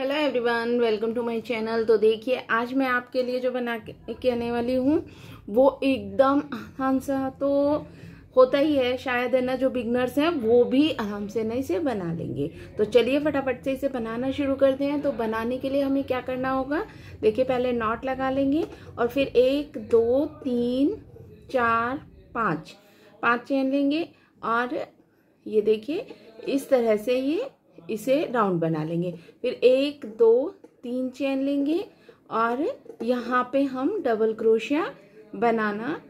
hello everyone welcome to my channel तो देखिए आज मैं आपके लिए जो बना के आने वाली हूँ वो एकदम आराम सा हाँ, तो होता ही है शायद है ना जो बिगनर्स हैं वो भी आराम से ना इसे बना लेंगे तो चलिए फटाफट से इसे बनाना शुरू करते हैं तो बनाने के लिए हमें क्या करना होगा देखिए पहले नॉट लगा लेंगे और फिर एक दो तीन चार पाँच पाँच चेन लेंगे और ये देखिए इस तरह से ये इसे राउंड बना लेंगे फिर एक दो तीन चैन लेंगे और यहाँ पे हम डबल क्रोशिया बनाना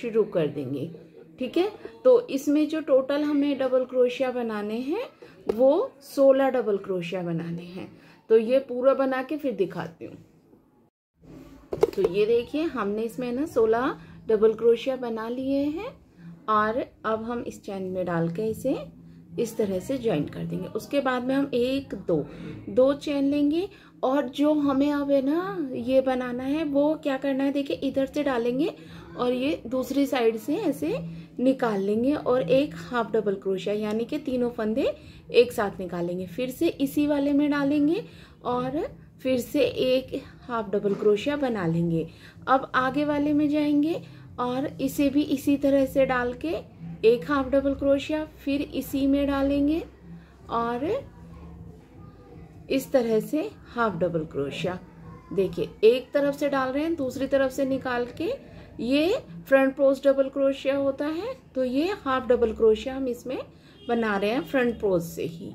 शुरू कर देंगे ठीक है तो इसमें जो टोटल हमें डबल क्रोशिया बनाने हैं वो सोलह डबल क्रोशिया बनाने हैं तो ये पूरा बना के फिर दिखाती हूँ तो ये देखिए हमने इसमें ना सोलह डबल क्रोशिया बना लिए हैं और अब हम इस चैन में डाल के इसे इस तरह से ज्वाइन कर देंगे उसके बाद में हम एक दो दो चेन लेंगे और जो हमें अब है ना ये बनाना है वो क्या करना है देखिए इधर से डालेंगे और ये दूसरी साइड से ऐसे निकाल लेंगे और एक हाफ डबल क्रोशिया यानी कि तीनों फंदे एक साथ निकालेंगे फिर से इसी वाले में डालेंगे और फिर से एक हाफ डबल क्रोशिया बना लेंगे अब आगे वाले में जाएंगे और इसे भी इसी तरह से डाल के एक हाफ डबल क्रोशिया फिर इसी में डालेंगे और इस तरह से हाफ डबल क्रोशिया देखिए एक तरफ से डाल रहे हैं दूसरी तरफ से निकाल के ये फ्रंट पोस्ट डबल क्रोशिया होता है तो ये हाफ डबल क्रोशिया हम इसमें बना रहे हैं फ्रंट पोस्ट से ही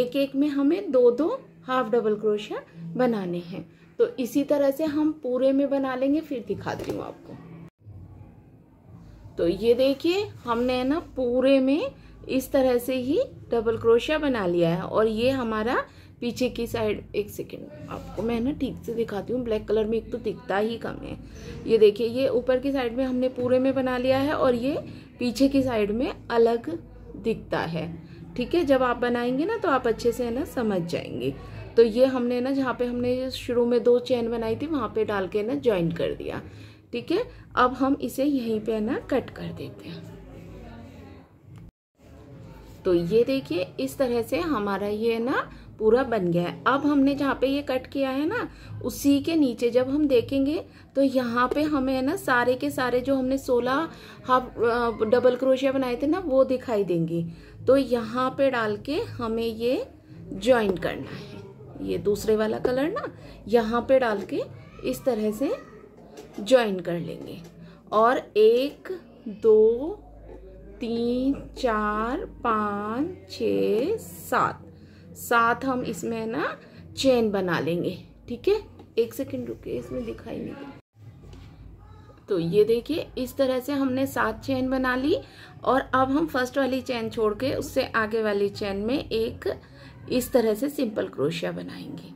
एक एक में हमें दो दो हाफ डबल क्रोशिया बनाने हैं तो इसी तरह से हम पूरे में बना लेंगे फिर दिखाती हूँ आपको तो ये देखिए हमने है ना पूरे में इस तरह से ही डबल क्रोशिया बना लिया है और ये हमारा पीछे की साइड एक सेकेंड आपको मैं ना ठीक से दिखाती हूँ ब्लैक कलर में एक तो दिखता ही कम है ये देखिए ये ऊपर की साइड में हमने पूरे में बना लिया है और ये पीछे की साइड में अलग दिखता है ठीक है जब आप बनाएंगे ना तो आप अच्छे से है ना समझ जाएंगे तो ये हमने ना जहाँ पे हमने शुरू में दो चैन बनाई थी वहाँ पे डाल के ना ज्वाइन कर दिया ठीक है अब हम इसे यहीं पे ना कट कर देते हैं तो ये देखिए इस तरह से हमारा ये ना पूरा बन गया है अब हमने जहाँ पे ये कट किया है ना उसी के नीचे जब हम देखेंगे तो यहाँ पे हमें है ना सारे के सारे जो हमने सोलह हाफ डबल क्रोशिया बनाए थे ना वो दिखाई देंगे तो यहाँ पे डाल के हमें ये ज्वाइन करना है ये दूसरे वाला कलर ना यहाँ पे डाल के इस तरह से ज्वाइन कर लेंगे और एक दो तीन चार पाँच छ सात सात हम इसमें ना चेन बना लेंगे ठीक है एक सेकेंड रुके इसमें दिखाई नहीं दे तो ये देखिए इस तरह से हमने सात चेन बना ली और अब हम फर्स्ट वाली चेन छोड़ के उससे आगे वाली चेन में एक इस तरह से सिंपल क्रोशिया बनाएंगे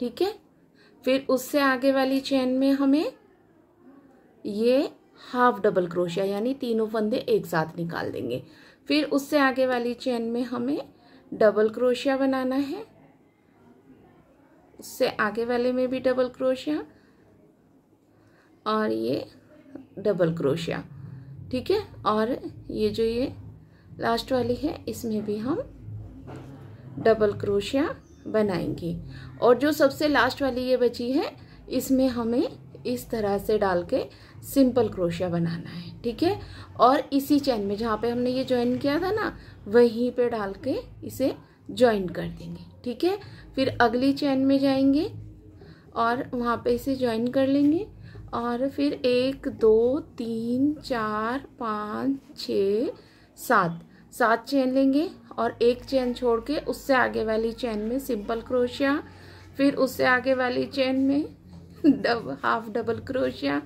ठीक है फिर उससे आगे वाली चेन में हमें ये हाफ डबल क्रोशिया यानी तीनों फंदे एक साथ निकाल देंगे फिर उससे आगे वाली चेन में हमें डबल क्रोशिया बनाना है उससे आगे वाले में भी डबल क्रोशिया और ये डबल क्रोशिया ठीक है और ये जो ये लास्ट वाली है इसमें भी हम डबल क्रोशिया बनाएंगे और जो सबसे लास्ट वाली ये बची है इसमें हमें इस तरह से डाल के सिंपल क्रोशिया बनाना है ठीक है और इसी चैन में जहाँ पे हमने ये ज्वाइन किया था ना वहीं पे डाल के इसे ज्वाइन कर देंगे ठीक है फिर अगली चैन में जाएंगे और वहाँ पे इसे ज्वाइन कर लेंगे और फिर एक दो तीन चार पाँच छ सात सात चैन लेंगे और एक चैन छोड़ के उससे आगे वाली चैन में सिंपल क्रोशिया फिर उससे आगे वाली चैन में डब हाफ डबल क्रोशिया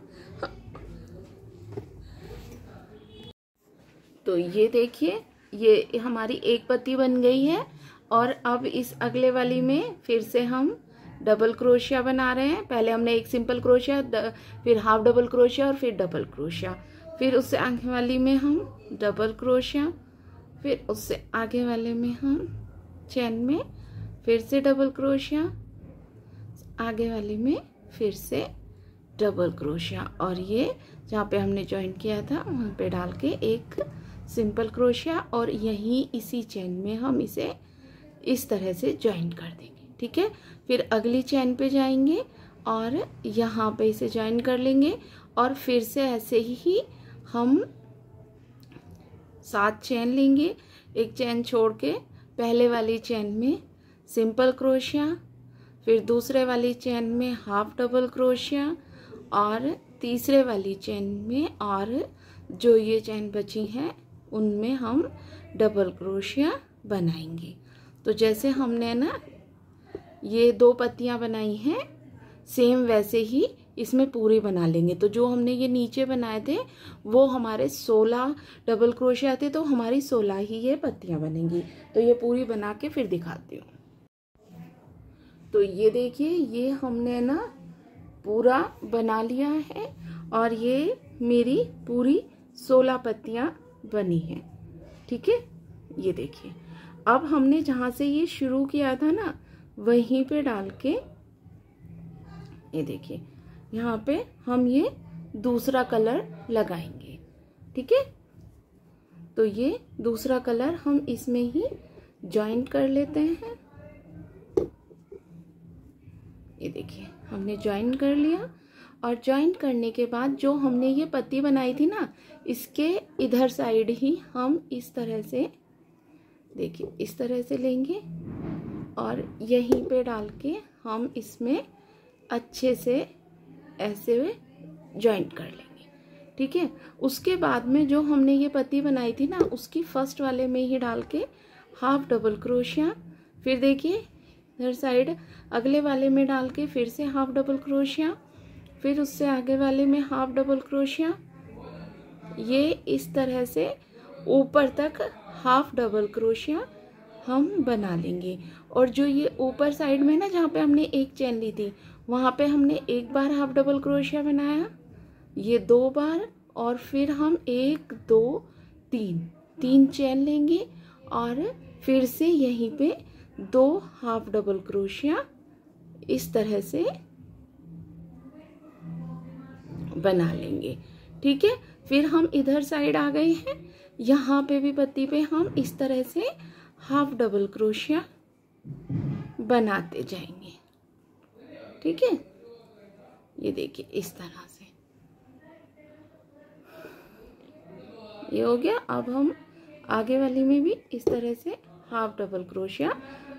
तो ये देखिए ये हमारी एक पत्ती बन गई है और अब इस अगले वाली में फिर से हम डबल क्रोशिया बना रहे हैं पहले हमने एक सिंपल क्रोशिया फिर हाफ डबल क्रोशिया और फिर डबल क्रोशिया फिर उससे आगे वाली में हम डबल क्रोशिया फिर उससे आगे वाले में हम चैन में फिर से डबल क्रोशिया आगे वाले में फिर से डबल क्रोशिया और ये जहाँ पे हमने ज्वाइन किया था वहाँ पे डाल के एक सिंपल क्रोशिया और यहीं इसी चैन में हम इसे इस तरह से ज्वाइन कर देंगे ठीक है फिर अगली चैन पे जाएंगे और यहाँ पे इसे ज्वाइन कर लेंगे और फिर से ऐसे ही हम सात चैन लेंगे एक चैन छोड़ के पहले वाली चैन में सिंपल क्रोशिया फिर दूसरे वाली चैन में हाफ डबल क्रोशिया और तीसरे वाली चैन में और जो ये चैन बची हैं उनमें हम डबल क्रोशिया बनाएंगे तो जैसे हमने ना ये दो पत्तियाँ बनाई हैं सेम वैसे ही इसमें पूरी बना लेंगे तो जो हमने ये नीचे बनाए थे वो हमारे सोलह डबल क्रोशिया थे तो हमारी सोलह ही ये पत्तियाँ बनेंगी तो ये पूरी बना के फिर दिखाती हूँ तो ये देखिए ये हमने ना पूरा बना लिया है और ये मेरी पूरी सोलह पत्तियाँ बनी है ठीक है ये देखिए अब हमने जहाँ से ये शुरू किया था ना वहीं पे डाल के ये देखिए यहाँ पे हम ये दूसरा कलर लगाएंगे ठीक है तो ये दूसरा कलर हम इसमें ही ज्वाइंट कर लेते हैं ये देखिए हमने ज्वाइन कर लिया और ज्वाइंट करने के बाद जो हमने ये पत्ती बनाई थी ना इसके इधर साइड ही हम इस तरह से देखिए इस तरह से लेंगे और यहीं पे डाल के हम इसमें अच्छे से ऐसे ज्वाइंट कर लेंगे ठीक है उसके बाद में जो हमने ये पत्ती बनाई थी ना उसकी फर्स्ट वाले में ही डाल के हाफ डबल क्रोशिया फिर देखिए इधर साइड अगले वाले में डाल के फिर से हाफ डबल क्रोशिया फिर उससे आगे वाले में हाफ डबल क्रोशिया ये इस तरह से ऊपर तक हाफ डबल क्रोशिया हम बना लेंगे और जो ये ऊपर साइड में ना जहाँ पे हमने एक चैन ली थी वहाँ पे हमने एक बार हाफ डबल क्रोशिया बनाया ये दो बार और फिर हम एक दो तीन तीन चैन लेंगे और फिर से यहीं पे दो हाफ डबल क्रोशिया इस तरह से बना लेंगे ठीक है फिर हम इधर साइड आ गए हैं यहाँ पे भी पत्ती पे हम इस तरह से हाफ डबल क्रोशिया बनाते जाएंगे ठीक है ये देखिए इस तरह से ये हो गया अब हम आगे वाली में भी इस तरह से हाफ डबल क्रोशिया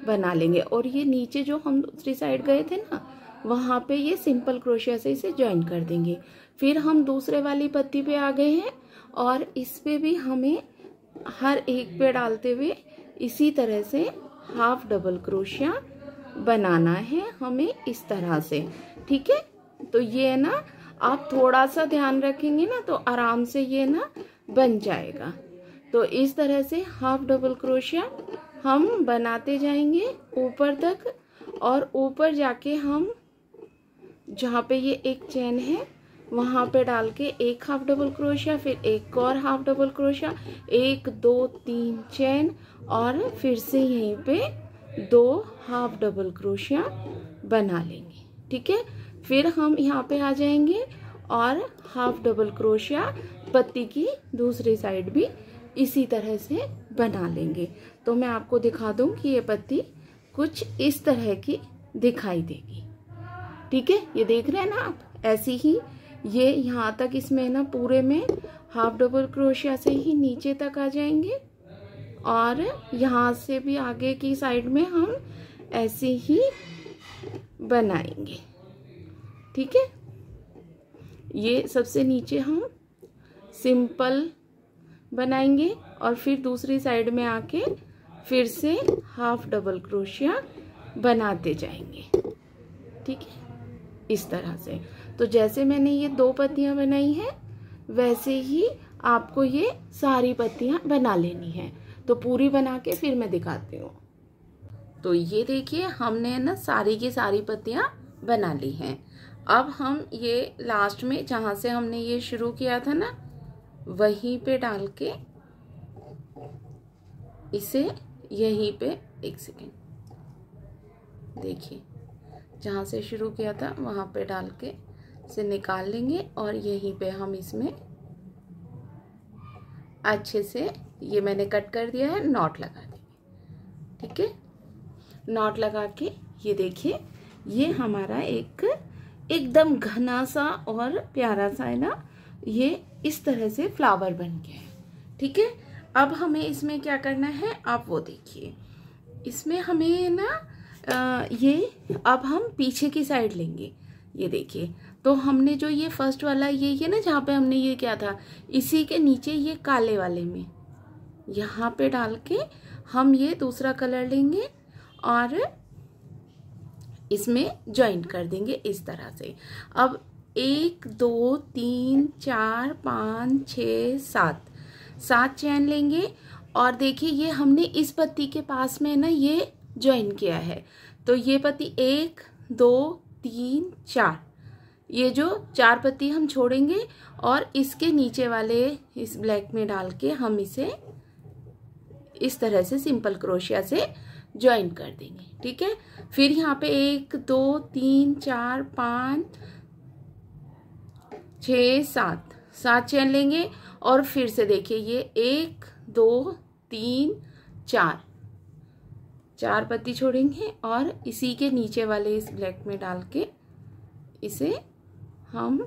बना लेंगे और ये नीचे जो हम दूसरी साइड गए थे ना वहाँ पे ये सिंपल क्रोशिया से इसे ज्वाइन कर देंगे फिर हम दूसरे वाली पत्ती पे आ गए हैं और इस पे भी हमें हर एक पे डालते हुए इसी तरह से हाफ डबल क्रोशिया बनाना है हमें इस तरह से ठीक है तो ये है ना आप थोड़ा सा ध्यान रखेंगे ना तो आराम से ये ना बन जाएगा तो इस तरह से हाफ डबल क्रोशिया हम बनाते जाएंगे ऊपर तक और ऊपर जाके हम जहाँ पे ये एक चैन है वहाँ पे डाल के एक हाफ डबल क्रोशिया फिर एक और हाफ डबल क्रोशिया एक दो तीन चैन और फिर से यहीं पे दो हाफ डबल क्रोशिया बना लेंगे ठीक है फिर हम यहाँ पे आ जाएंगे और हाफ डबल क्रोशिया पत्ती की दूसरी साइड भी इसी तरह से बना लेंगे तो मैं आपको दिखा दूँ कि ये पत्ती कुछ इस तरह की दिखाई देगी ठीक है ये देख रहे हैं ना आप ऐसी ही ये यहाँ तक इसमें ना पूरे में हाफ डबल क्रोशिया से ही नीचे तक आ जाएंगे और यहाँ से भी आगे की साइड में हम ऐसे ही बनाएंगे ठीक है ये सबसे नीचे हम सिंपल बनाएंगे और फिर दूसरी साइड में आके फिर से हाफ डबल क्रोशिया बनाते जाएंगे ठीक है इस तरह से तो जैसे मैंने ये दो पत्तियाँ बनाई हैं वैसे ही आपको ये सारी पत्तियाँ बना लेनी है तो पूरी बना के फिर मैं दिखाती हूँ तो ये देखिए हमने ना सारी की सारी पत्तियाँ बना ली हैं अब हम ये लास्ट में जहाँ से हमने ये शुरू किया था ना वहीं पे डाल के इसे यहीं पे एक सेकेंड देखिए जहाँ से शुरू किया था वहाँ पे डाल के से निकाल लेंगे और यहीं पे हम इसमें अच्छे से ये मैंने कट कर दिया है नॉट लगा देंगे ठीक है नॉट लगा के ये देखिए ये हमारा एक एकदम घना सा और प्यारा सा है ना ये इस तरह से फ्लावर बन गया है ठीक है अब हमें इसमें क्या करना है आप वो देखिए इसमें हमें ना आ, ये अब हम पीछे की साइड लेंगे ये देखिए तो हमने जो ये फर्स्ट वाला ये ये ना जहाँ पे हमने ये क्या था इसी के नीचे ये काले वाले में यहाँ पे डाल के हम ये दूसरा कलर लेंगे और इसमें ज्वाइन कर देंगे इस तरह से अब एक दो तीन चार पाँच छ सात सात चैन लेंगे और देखिए ये हमने इस पत्ती के पास में ना ये ज्वाइन किया है तो ये पत्ती एक दो तीन चार ये जो चार पत्ती हम छोड़ेंगे और इसके नीचे वाले इस ब्लैक में डाल के हम इसे इस तरह से सिंपल क्रोशिया से ज्वाइन कर देंगे ठीक है फिर यहाँ पे एक दो तीन चार पाँच छ सात सात चैन लेंगे और फिर से देखिए ये एक दो तीन चार चार पत्ती छोड़ेंगे और इसी के नीचे वाले इस ब्लैक में डाल के इसे हम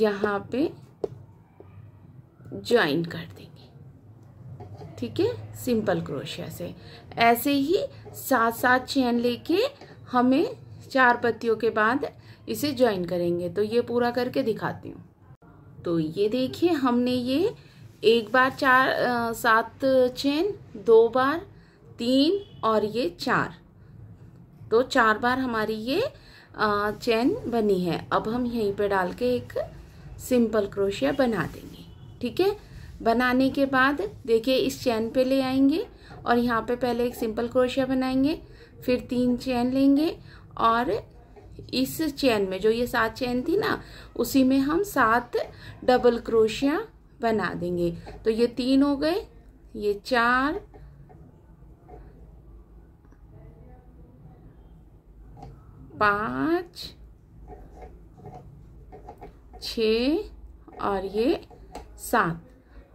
यहाँ पे ज्वाइन कर देंगे ठीक है सिंपल क्रोशिया से ऐसे ही सात सात चैन लेके हमें चार पत्तियों के बाद इसे ज्वाइन करेंगे तो ये पूरा करके दिखाती हूँ तो ये देखिए हमने ये एक बार चार आ, सात चैन दो बार तीन और ये चार तो चार बार हमारी ये चैन बनी है अब हम यहीं पे डाल के एक सिंपल क्रोशिया बना देंगे ठीक है बनाने के बाद देखिए इस चैन पे ले आएंगे और यहाँ पे पहले एक सिंपल क्रोशिया बनाएंगे फिर तीन चैन लेंगे और इस चैन में जो ये सात चैन थी ना उसी में हम सात डबल क्रोशिया बना देंगे तो ये तीन हो गए ये चार पाँच छ और ये सात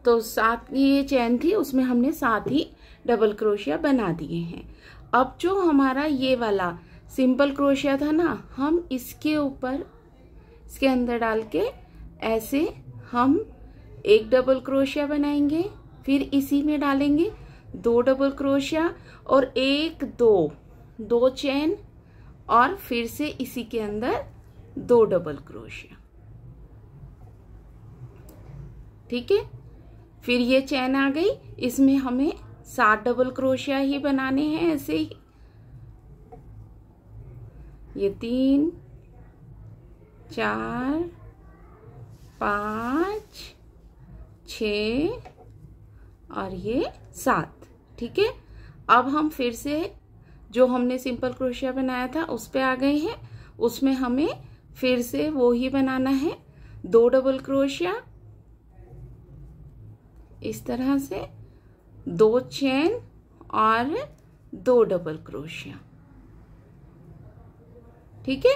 तो सात ये चैन थी उसमें हमने सात ही डबल क्रोशिया बना दिए हैं अब जो हमारा ये वाला सिंपल क्रोशिया था ना हम इसके ऊपर इसके अंदर डाल के ऐसे हम एक डबल क्रोशिया बनाएंगे फिर इसी में डालेंगे दो डबल क्रोशिया और एक दो दो चैन और फिर से इसी के अंदर दो डबल क्रोशिया ठीक है फिर ये चैन आ गई इसमें हमें सात डबल क्रोशिया ही बनाने हैं ऐसे ही ये तीन चार पाँच छ और ये सात ठीक है अब हम फिर से जो हमने सिंपल क्रोशिया बनाया था उस पर आ गए हैं उसमें हमें फिर से वो ही बनाना है दो डबल क्रोशिया इस तरह से दो चैन और दो डबल क्रोशिया ठीक है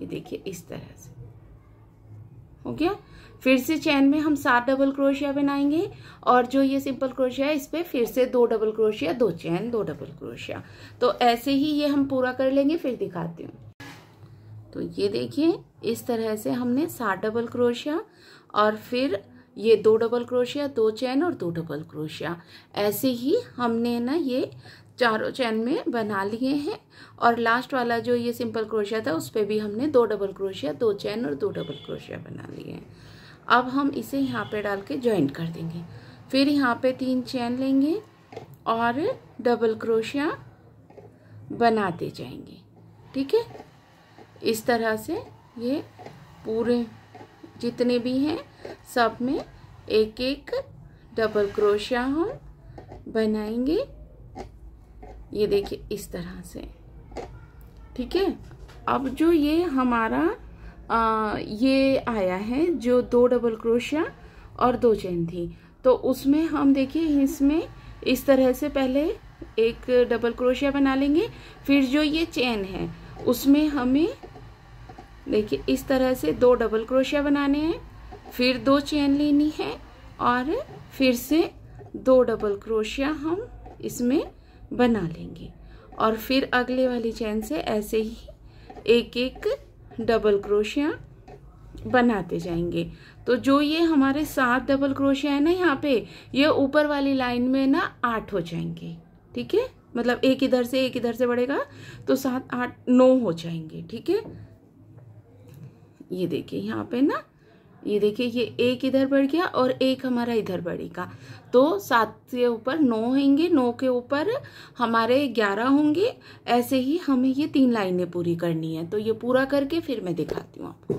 ये देखिए इस तरह से हो गया फिर से चैन में हम सात डबल क्रोशिया बनाएंगे और जो ये सिंपल क्रोशिया है इस पर फिर से दो डबल क्रोशिया दो चैन दो डबल क्रोशिया तो ऐसे ही ये हम पूरा कर लेंगे फिर दिखाती हूँ तो ये देखिए इस तरह से हमने सात डबल क्रोशिया और फिर ये दो डबल क्रोशिया दो चैन और दो डबल क्रोशिया ऐसे ही हमने ना ये चारों चैन में बना लिए हैं और लास्ट वाला जो ये सिंपल क्रोशिया था उस पर भी हमने दो डबल क्रोशिया दो चैन और दो डबल क्रोशिया बना लिए हैं अब हम इसे यहाँ पे डाल के ज्वाइंट कर देंगे फिर यहाँ पे तीन चैन लेंगे और डबल क्रोशिया बनाते जाएंगे ठीक है इस तरह से ये पूरे जितने भी हैं सब में एक एक डबल क्रोशिया हम बनाएंगे ये देखिए इस तरह से ठीक है अब जो ये हमारा आ, ये आया है जो दो डबल क्रोशिया और दो चैन थी तो उसमें हम देखिए इसमें इस तरह से पहले एक डबल क्रोशिया बना लेंगे फिर जो ये चेन है उसमें हमें देखिए इस तरह से दो डबल क्रोशिया बनाने हैं फिर दो चेन लेनी है और फिर से दो डबल क्रोशिया हम इसमें बना लेंगे और फिर अगले वाली चैन से ऐसे ही एक एक डबल क्रोशिया बनाते जाएंगे तो जो ये हमारे सात डबल क्रोशिया है ना यहाँ पे ये ऊपर वाली लाइन में ना आठ हो जाएंगे ठीक है मतलब एक इधर से एक इधर से बढ़ेगा तो सात आठ नौ हो जाएंगे ठीक है ये देखिए यहाँ पे ना ये देखिए ये एक इधर बढ़ गया और एक हमारा इधर बढ़ेगा तो सात के ऊपर नौ होंगे नौ के ऊपर हमारे ग्यारह होंगे ऐसे ही हमें ये तीन लाइनें पूरी करनी है तो ये पूरा करके फिर मैं दिखाती हूँ आपको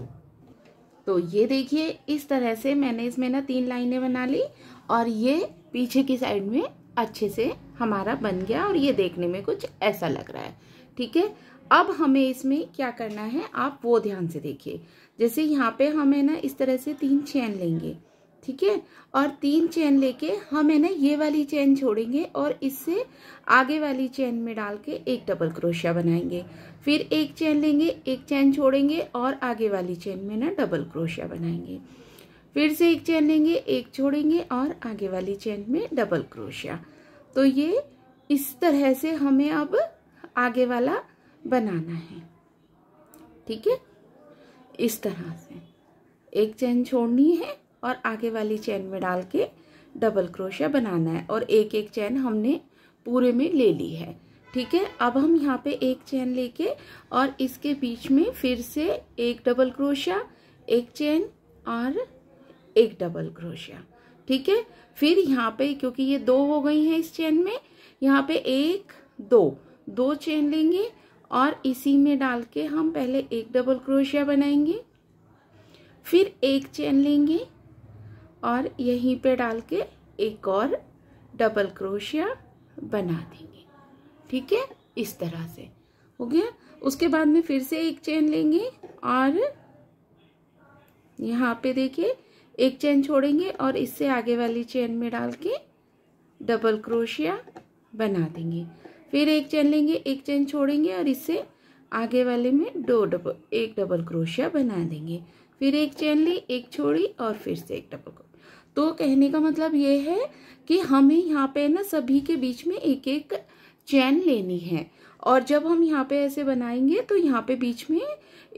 तो ये देखिए इस तरह से मैंने इसमें ना तीन लाइनें बना ली और ये पीछे की साइड में अच्छे से हमारा बन गया और ये देखने में कुछ ऐसा लग रहा है ठीक है अब हमें इसमें क्या करना है आप वो ध्यान से देखिए जैसे यहाँ पे हम है ना इस तरह से तीन चैन लेंगे ठीक है और तीन चैन लेके हम है ना ये वाली चैन छोड़ेंगे और इससे आगे वाली चैन में डाल के एक डबल क्रोशिया बनाएंगे फिर एक चैन लेंगे एक चैन छोड़ेंगे और आगे वाली चैन में ना डबल क्रोशिया बनाएंगे फिर से एक चैन लेंगे एक छोड़ेंगे और आगे वाली चैन में डबल क्रोशिया तो ये इस तरह से हमें अब आगे वाला बनाना है ठीक है इस तरह से एक चैन छोड़नी है और आगे वाली चैन में डाल के डबल क्रोशिया बनाना है और एक एक चैन हमने पूरे में ले ली है ठीक है अब हम यहाँ पे एक चैन लेके और इसके बीच में फिर से एक डबल क्रोशिया एक चैन और एक डबल क्रोशिया ठीक है फिर यहाँ पे क्योंकि ये दो हो गई हैं इस चैन में यहाँ पे एक दो दो चैन लेंगे और इसी में डाल के हम पहले एक डबल क्रोशिया बनाएंगे फिर एक चेन लेंगे और यहीं पे डाल के एक और डबल क्रोशिया बना देंगे ठीक है इस तरह से हो गया उसके बाद में फिर से एक चेन लेंगे और यहाँ पे देखिए एक चेन छोड़ेंगे और इससे आगे वाली चेन में डाल के डबल क्रोशिया बना देंगे फिर एक चैन लेंगे एक चैन छोड़ेंगे और इससे आगे वाले में दो डबल एक डबल क्रोशिया बना देंगे फिर एक चैन ली एक छोड़ी और फिर से एक डबल तो कहने का मतलब ये है कि हमें यहाँ पे ना सभी के बीच में एक एक चैन लेनी है और जब हम यहाँ पे ऐसे बनाएंगे तो यहाँ पे बीच में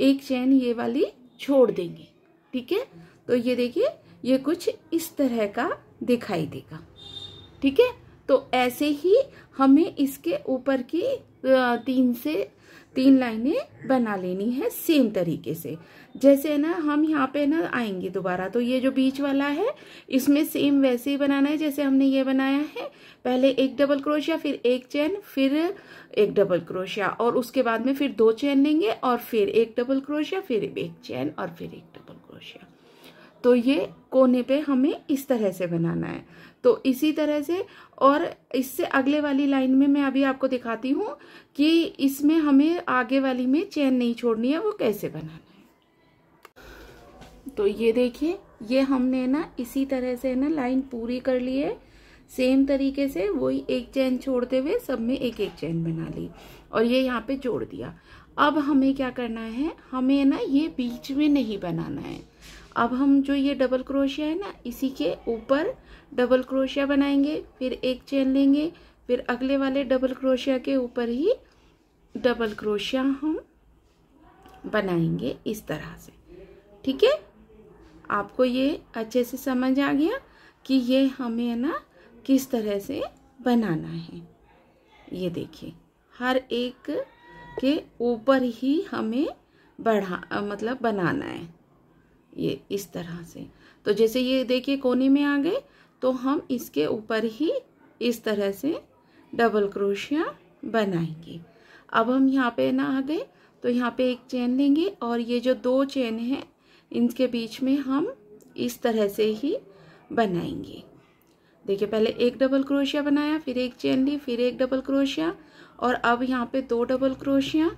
एक चैन ये वाली छोड़ देंगे ठीक है तो ये देखिए ये कुछ इस तरह का दिखाई देगा ठीक है तो ऐसे ही हमें इसके ऊपर की तीन से तीन लाइनें बना लेनी है सेम तरीके से जैसे ना हम यहाँ पे ना आएंगे दोबारा तो ये जो बीच वाला है इसमें सेम वैसे ही बनाना है जैसे हमने ये बनाया है पहले एक डबल क्रोशिया फिर एक चैन फिर एक डबल क्रोशिया और उसके बाद में फिर दो चैन लेंगे और फिर एक डबल क्रोशिया फिर एक चैन और फिर एक डबल क्रोशिया तो ये कोने पे हमें इस तरह से बनाना है तो इसी तरह से और इससे अगले वाली लाइन में मैं अभी आपको दिखाती हूँ कि इसमें हमें आगे वाली में चैन नहीं छोड़नी है वो कैसे बनाना है तो ये देखिए ये हमने ना इसी तरह से ना लाइन पूरी कर ली है सेम तरीके से वही एक चैन छोड़ते हुए सब में एक एक चैन बना ली और ये यहाँ पे जोड़ दिया अब हमें क्या करना है हमें ना ये बीच में नहीं बनाना है अब हम जो ये डबल क्रोशिया है ना इसी के ऊपर डबल क्रोशिया बनाएंगे फिर एक चेन लेंगे फिर अगले वाले डबल क्रोशिया के ऊपर ही डबल क्रोशिया हम बनाएंगे इस तरह से ठीक है आपको ये अच्छे से समझ आ गया कि ये हमें ना किस तरह से बनाना है ये देखिए हर एक के ऊपर ही हमें बढ़ा मतलब बनाना है ये इस तरह से तो जैसे ये देखिए कोने में आ गए तो हम इसके ऊपर ही इस तरह से डबल क्रोशिया बनाएंगे अब हम यहाँ पे ना आ गए तो यहाँ पे एक चेन लेंगे और ये जो दो चेन हैं इनके बीच में हम इस तरह से ही बनाएंगे देखिए पहले एक डबल क्रोशिया बनाया फिर एक चेन ली फिर एक डबल क्रोशिया और अब यहाँ पे दो डबल क्रोशिया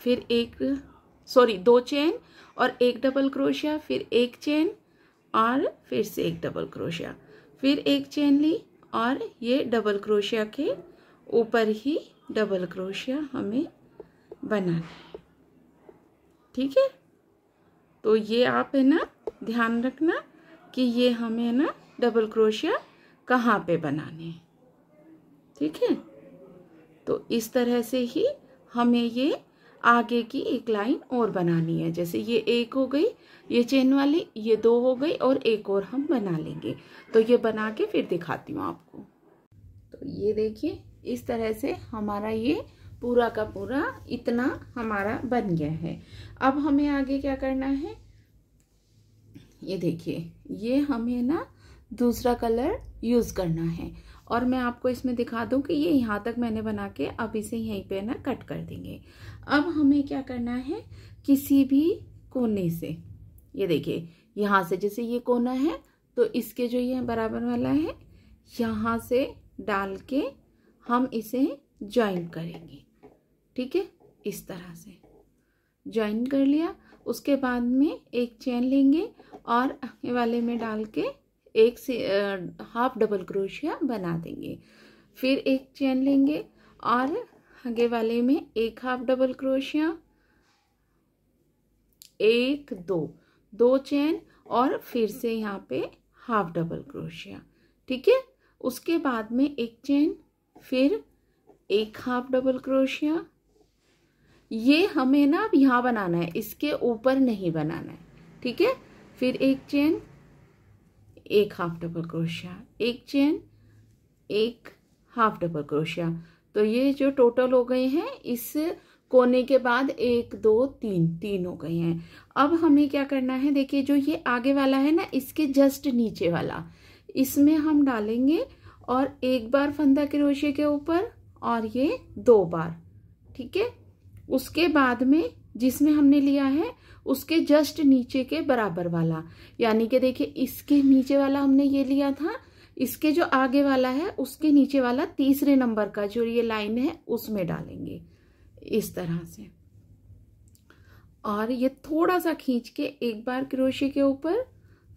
फिर एक सॉरी दो चेन और एक डबल क्रोशिया फिर एक चेन और फिर से एक डबल क्रोशिया फिर एक चेन ली और ये डबल क्रोशिया के ऊपर ही डबल क्रोशिया हमें बनाना है ठीक है तो ये आप है ना ध्यान रखना कि ये हमें ना डबल क्रोशिया कहाँ पे बनाने ठीक है तो इस तरह से ही हमें ये आगे की एक लाइन और बनानी है जैसे ये एक हो गई ये चेन वाली ये दो हो गई और एक और हम बना लेंगे तो ये बना के फिर दिखाती हूँ आपको तो ये देखिए इस तरह से हमारा ये पूरा का पूरा इतना हमारा बन गया है अब हमें आगे क्या करना है ये देखिए ये हमें ना दूसरा कलर यूज़ करना है और मैं आपको इसमें दिखा दूं कि ये यहाँ तक मैंने बना के अब इसे यहीं पे ना कट कर देंगे अब हमें क्या करना है किसी भी कोने से ये देखिए यहाँ से जैसे ये कोना है तो इसके जो ये बराबर वाला है यहाँ से डाल के हम इसे ज्वाइन करेंगे ठीक है इस तरह से ज्वाइन कर लिया उसके बाद में एक चेन लेंगे और वाले में डाल के एक से हाफ डबल क्रोशिया बना देंगे फिर एक चेन लेंगे और आगे वाले में एक हाफ डबल क्रोशिया एक दो दो चैन और फिर से यहाँ पे हाफ डबल क्रोशिया ठीक है उसके बाद में एक चैन फिर एक हाफ डबल क्रोशिया ये हमें ना अब यहाँ बनाना है इसके ऊपर नहीं बनाना है ठीक है फिर एक चैन एक हाफ डबल क्रोशिया एक चैन एक हाफ डबल क्रोशिया तो ये जो टोटल हो गए हैं इस कोने के बाद एक दो तीन तीन हो गए हैं अब हमें क्या करना है देखिए जो ये आगे वाला है ना इसके जस्ट नीचे वाला इसमें हम डालेंगे और एक बार फंदा रोशे के ऊपर और ये दो बार ठीक है उसके बाद में जिसमें हमने लिया है उसके जस्ट नीचे के बराबर वाला यानी कि देखिए इसके नीचे वाला हमने ये लिया था इसके जो आगे वाला है उसके नीचे वाला तीसरे नंबर का जो ये लाइन है उसमें डालेंगे इस तरह से और ये थोड़ा सा खींच के एक बार क्रोशे के ऊपर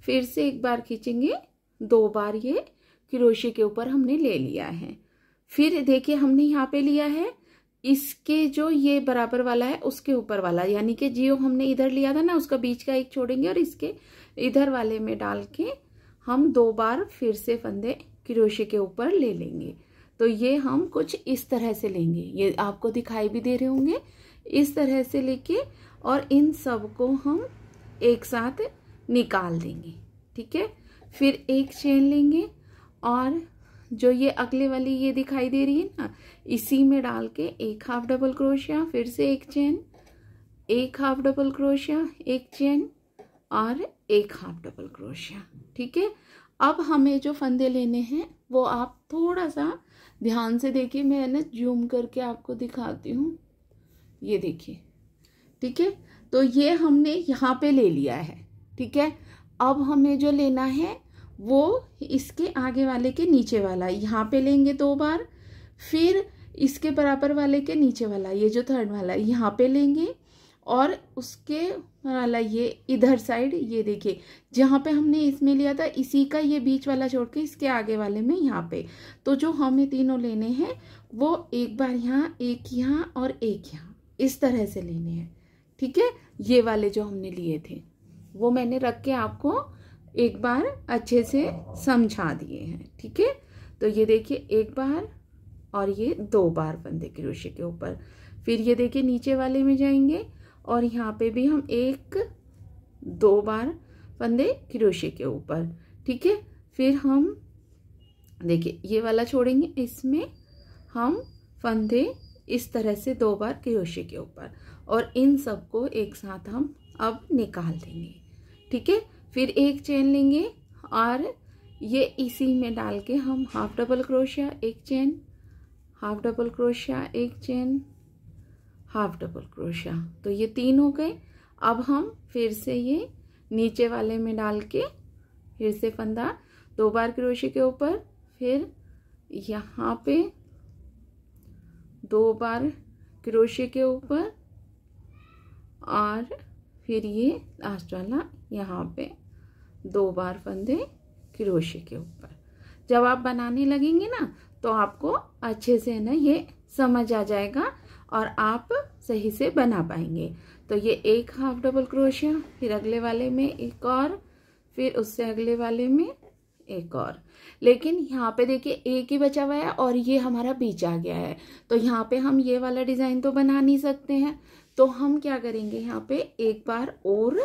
फिर से एक बार खींचेंगे दो बार ये क्रोशे के ऊपर हमने ले लिया है फिर देखिए हमने यहाँ पे लिया है इसके जो ये बराबर वाला है उसके ऊपर वाला यानी कि जियो हमने इधर लिया था ना उसका बीच का एक छोड़ेंगे और इसके इधर वाले में डाल के हम दो बार फिर से फंदे क्रोशे के ऊपर ले लेंगे तो ये हम कुछ इस तरह से लेंगे ये आपको दिखाई भी दे रहे होंगे इस तरह से लेके और इन सब को हम एक साथ निकाल देंगे ठीक है फिर एक चेन लेंगे और जो ये अगले वाली ये दिखाई दे रही है ना इसी में डाल के एक हाफ डबल क्रोशिया फिर से एक चेन एक हाफ डबल क्रोशिया एक चेन और एक हाफ डबल क्रोशिया ठीक है अब हमें जो फंदे लेने हैं वो आप थोड़ा सा ध्यान से देखिए मैंने जूम करके आपको दिखाती हूँ ये देखिए ठीक है तो ये हमने यहाँ पे ले लिया है ठीक है अब हमें जो लेना है वो इसके आगे वाले के नीचे वाला यहाँ पे लेंगे दो बार फिर इसके बराबर वाले के नीचे वाला ये जो थर्ड वाला यहाँ पे लेंगे और उसके वाला हाँ ये इधर साइड ये देखिए जहाँ पे हमने इसमें लिया था इसी का ये बीच वाला छोड़ के इसके आगे वाले में यहाँ पे तो जो हमें तीनों लेने हैं वो एक बार यहाँ एक यहाँ और एक यहाँ इस तरह से लेने हैं ठीक है ये वाले जो हमने लिए थे वो मैंने रख के आपको एक बार अच्छे से समझा दिए हैं ठीक है तो ये देखिए एक बार और ये दो बार के क्रोशे के ऊपर फिर ये देखिए नीचे वाले में जाएंगे और यहाँ पे भी हम एक दो बार फंदे क्रोशे के ऊपर ठीक है फिर हम देखिए ये वाला छोड़ेंगे इसमें हम फंदे इस तरह से दो बार क्रोशे के ऊपर और इन सबको एक साथ हम अब निकाल देंगे ठीक है फिर एक चेन लेंगे और ये इसी में डाल के हम हाफ डबल क्रोशिया एक चेन हाफ डबल क्रोशिया एक चेन हाफ डबल क्रोशिया तो ये तीन हो गए अब हम फिर से ये नीचे वाले में डाल के फिर से फंदा दो बार क्रोशे के ऊपर फिर यहाँ पे दो बार क्रोशे के ऊपर और फिर ये लास्ट वाला यहाँ पे दो बार फंदे क्रोशे के ऊपर जब आप बनाने लगेंगे ना तो आपको अच्छे से ना ये समझ आ जाएगा और आप सही से बना पाएंगे तो ये एक हाफ डबल क्रोशिया फिर अगले वाले में एक और फिर उससे अगले वाले में एक और लेकिन यहाँ पे देखिए एक ही बचा हुआ है और ये हमारा बीच आ गया है तो यहाँ पे हम ये वाला डिज़ाइन तो बना नहीं सकते हैं तो हम क्या करेंगे यहाँ पे एक बार और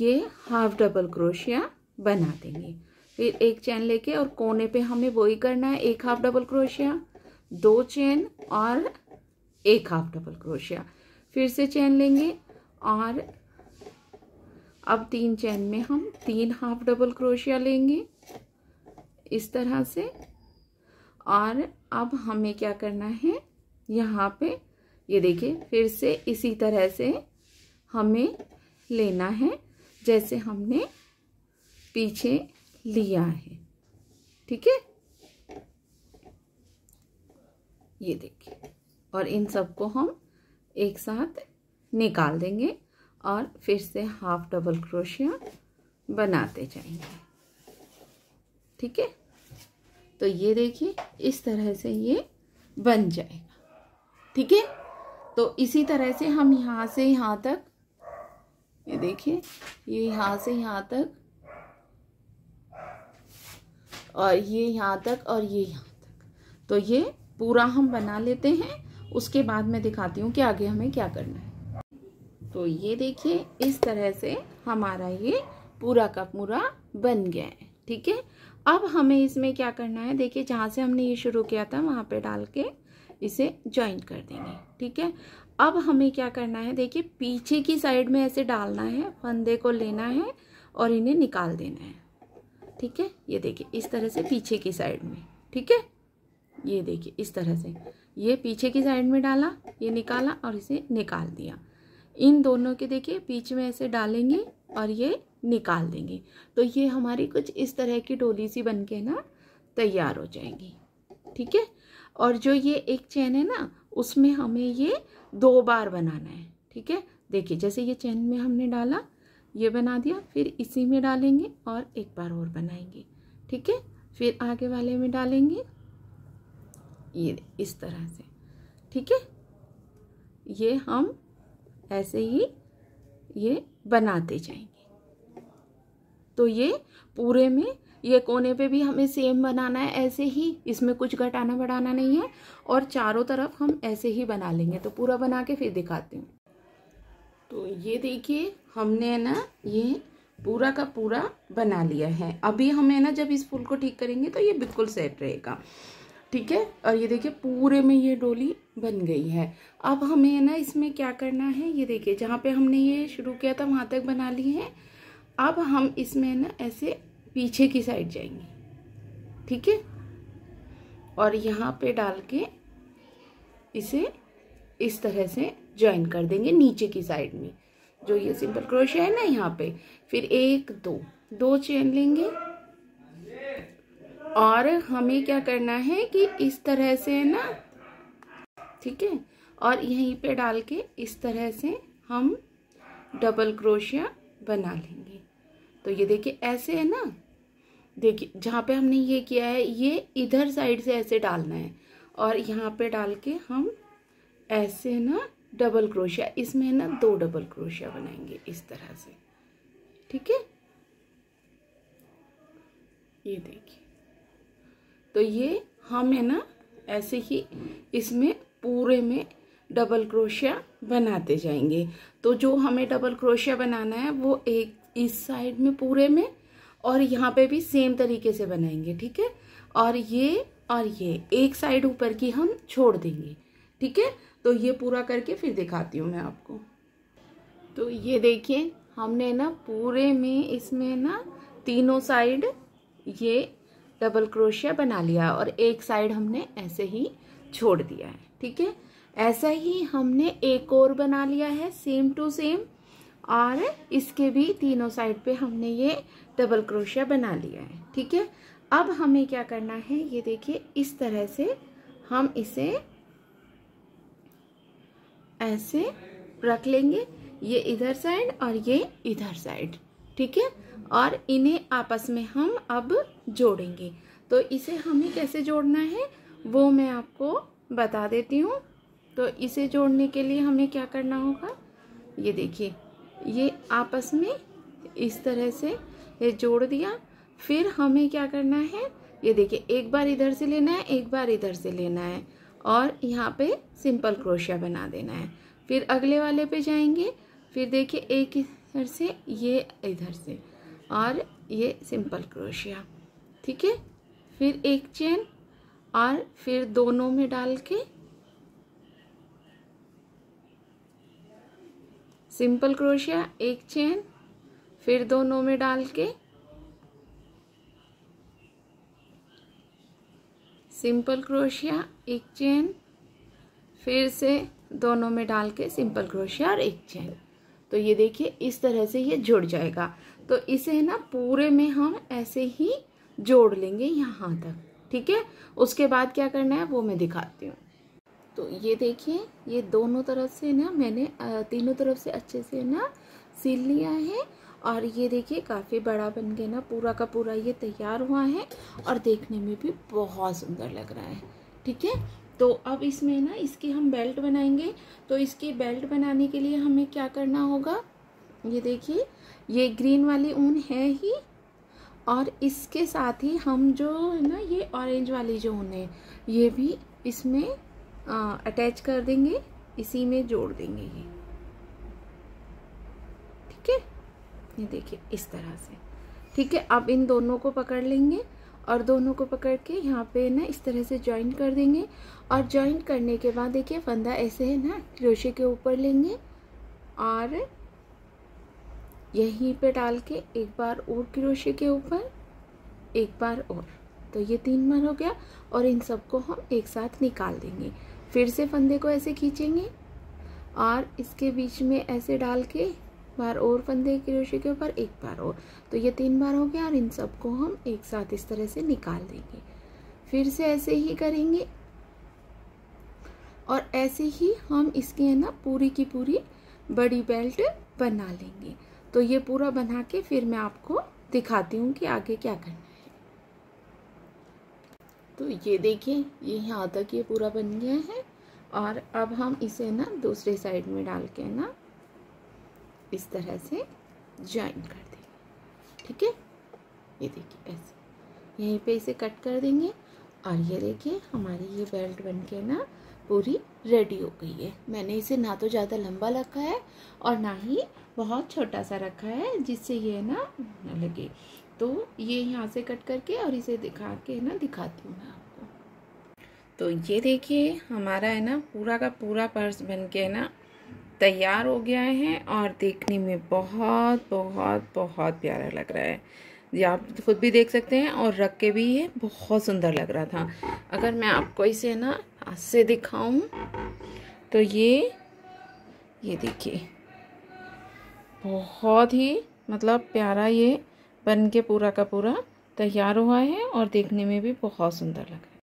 ये हाफ डबल क्रोशिया बना देंगे फिर एक चैन लेके और कोने पे हमें वही करना है एक हाफ डबल क्रोशिया दो चैन और एक हाफ डबल क्रोशिया फिर से चैन लेंगे और अब तीन चैन में हम तीन हाफ डबल क्रोशिया लेंगे इस तरह से और अब हमें क्या करना है यहाँ पे ये देखिए फिर से इसी तरह से हमें लेना है जैसे हमने पीछे लिया है ठीक है ये देखिए और इन सबको हम एक साथ निकाल देंगे और फिर से हाफ डबल क्रोशिया बनाते जाएंगे ठीक है तो ये देखिए इस तरह से ये बन जाएगा ठीक है तो इसी तरह से हम यहाँ से यहाँ तक ये देखिए ये यहाँ से यहाँ तक और ये यहाँ तक और ये यहाँ तक तो ये पूरा हम बना लेते हैं उसके बाद मैं दिखाती हूँ कि आगे हमें क्या करना है तो ये देखिए इस तरह से हमारा ये पूरा का पूरा बन गया है ठीक है अब हमें इसमें क्या करना है देखिए जहाँ से हमने ये शुरू किया था वहाँ पे डाल के इसे ज्वाइन कर देंगे ठीक है अब हमें क्या करना है देखिए पीछे की साइड में ऐसे डालना है फंदे को लेना है और इन्हें निकाल देना है ठीक है ये देखिए इस तरह से पीछे की साइड में ठीक है ये देखिए इस तरह से ये पीछे की साइड में डाला ये निकाला और इसे निकाल दिया इन दोनों के देखिए बीच में ऐसे डालेंगे और ये निकाल देंगे तो ये हमारी कुछ इस तरह की डोली सी बन के ना तैयार हो जाएगी ठीक है और जो ये एक चैन है ना उसमें हमें ये दो बार बनाना है ठीक है देखिए जैसे ये चैन में हमने डाला ये बना दिया फिर इसी में डालेंगे और एक बार और बनाएंगे ठीक है फिर आगे वाले में डालेंगे ये इस तरह से ठीक है ये हम ऐसे ही ये बनाते जाएंगे तो ये पूरे में ये कोने पे भी हमें सेम बनाना है ऐसे ही इसमें कुछ घटाना बढ़ाना नहीं है और चारों तरफ हम ऐसे ही बना लेंगे तो पूरा बना के फिर दिखाती हूँ तो ये देखिए हमने ना ये पूरा का पूरा बना लिया है अभी हमें ना जब इस फूल को ठीक करेंगे तो ये बिल्कुल सेट रहेगा ठीक है और ये देखिए पूरे में ये डोली बन गई है अब हमें ना इसमें क्या करना है ये देखिए जहाँ पे हमने ये शुरू किया था वहाँ तक बना ली है अब हम इसमें ना ऐसे पीछे की साइड जाएंगे ठीक है और यहाँ पे डाल के इसे इस तरह से ज्वाइन कर देंगे नीचे की साइड में जो ये सिंपल क्रोशिया है ना यहाँ पे फिर एक दो दो चेन लेंगे और हमें क्या करना है कि इस तरह से है ना ठीक है और यहीं पे डाल के इस तरह से हम डबल क्रोशिया बना लेंगे तो ये देखिए ऐसे है ना देखिए जहाँ पे हमने ये किया है ये इधर साइड से ऐसे डालना है और यहाँ पे डाल के हम ऐसे ना डबल क्रोशिया इसमें ना दो डबल क्रोशिया बनाएंगे इस तरह से ठीक है ये देखिए तो ये हम है ना ऐसे ही इसमें पूरे में डबल क्रोशिया बनाते जाएंगे तो जो हमें डबल क्रोशिया बनाना है वो एक इस साइड में पूरे में और यहाँ पे भी सेम तरीके से बनाएंगे ठीक है और ये और ये एक साइड ऊपर की हम छोड़ देंगे ठीक है तो ये पूरा करके फिर दिखाती हूँ मैं आपको तो ये देखिए हमने ना पूरे में इसमें ना तीनों साइड ये डबल क्रोशिया बना लिया और एक साइड हमने ऐसे ही छोड़ दिया है ठीक है ऐसा ही हमने एक और बना लिया है सेम टू सेम और इसके भी तीनों साइड पे हमने ये डबल क्रोशिया बना लिया है ठीक है अब हमें क्या करना है ये देखिए इस तरह से हम इसे ऐसे रख लेंगे ये इधर साइड और ये इधर साइड ठीक है और इन्हें आपस में हम अब जोड़ेंगे तो इसे हमें कैसे जोड़ना है वो मैं आपको बता देती हूँ तो इसे जोड़ने के लिए हमें क्या करना होगा ये देखिए ये आपस में इस तरह से ये जोड़ दिया फिर हमें क्या करना है ये देखिए एक बार इधर से लेना है एक बार इधर से लेना है और यहाँ पे सिंपल क्रोशिया बना देना है फिर अगले वाले पे जाएंगे फिर देखिए एक इधर से ये इधर से और ये सिंपल क्रोशिया ठीक है फिर एक चेन और फिर दोनों में डाल के सिंपल क्रोशिया एक चेन फिर दोनों में डाल के सिंपल क्रोशिया एक चेन फिर से दोनों में डाल के सिंपल क्रोशिया और एक चेन तो ये देखिए इस तरह से ये जुड़ जाएगा तो इसे है ना पूरे में हम ऐसे ही जोड़ लेंगे यहाँ तक ठीक है उसके बाद क्या करना है वो मैं दिखाती हूँ तो ये देखिए ये दोनों तरफ से ना मैंने तीनों तरफ से अच्छे से ना सिल लिया है और ये देखिए काफ़ी बड़ा बन गया ना पूरा का पूरा ये तैयार हुआ है और देखने में भी बहुत सुंदर लग रहा है ठीक है तो अब इसमें ना इसकी हम बेल्ट बनाएंगे तो इसकी बेल्ट बनाने के लिए हमें क्या करना होगा ये देखिए ये ग्रीन वाली ऊन है ही और इसके साथ ही हम जो है ना ये ऑरेंज वाली जो ऊन है ये भी इसमें अटैच कर देंगे इसी में जोड़ देंगे ये ठीक है ये देखिए इस तरह से ठीक है अब इन दोनों को पकड़ लेंगे और दोनों को पकड़ के यहाँ पे ना इस तरह से ज्वाइंट कर देंगे और ज्वाइंट करने के बाद देखिए फंदा ऐसे है ना क्रोशे के ऊपर लेंगे और यहीं पे डाल के एक बार और क्रोशे के ऊपर एक बार और तो ये तीन बार हो गया और इन सबको हम एक साथ निकाल देंगे फिर से फंदे को ऐसे खींचेंगे और इसके बीच में ऐसे डाल के बार और फंदे क्रोशे के ऊपर एक बार और तो ये तीन बार हो गया और इन सबको हम एक साथ इस तरह से निकाल देंगे फिर से ऐसे ही करेंगे और ऐसे ही हम इसके है ना पूरी की पूरी बड़ी बेल्ट बना लेंगे तो ये पूरा बना के फिर मैं आपको दिखाती हूँ कि आगे क्या करना है तो ये देखिए ये यहाँ तक ये पूरा बन गया है और अब हम इसे ना दूसरे साइड में डाल के ना इस तरह से ज्वाइन कर देंगे ठीक है ये देखिए ऐसे यहीं पे इसे कट कर देंगे और ये देखिए हमारी ये बेल्ट बन के ना पूरी रेडी हो गई है मैंने इसे ना तो ज़्यादा लंबा रखा है और ना ही बहुत छोटा सा रखा है जिससे ये ना ना लगे तो ये यहाँ से कट करके और इसे दिखा के ना दिखाती हूँ मैं आपको तो ये देखिए हमारा है ना पूरा का पूरा पर्स बन के ना तैयार हो गया है और देखने में बहुत बहुत बहुत प्यारा लग रहा है ये आप खुद भी देख सकते हैं और रख के भी ये बहुत सुंदर लग रहा था अगर मैं आपको इसे ना हाथ से दिखाऊं तो ये ये देखिए बहुत ही मतलब प्यारा ये बन के पूरा का पूरा तैयार हुआ है और देखने में भी बहुत सुंदर लगा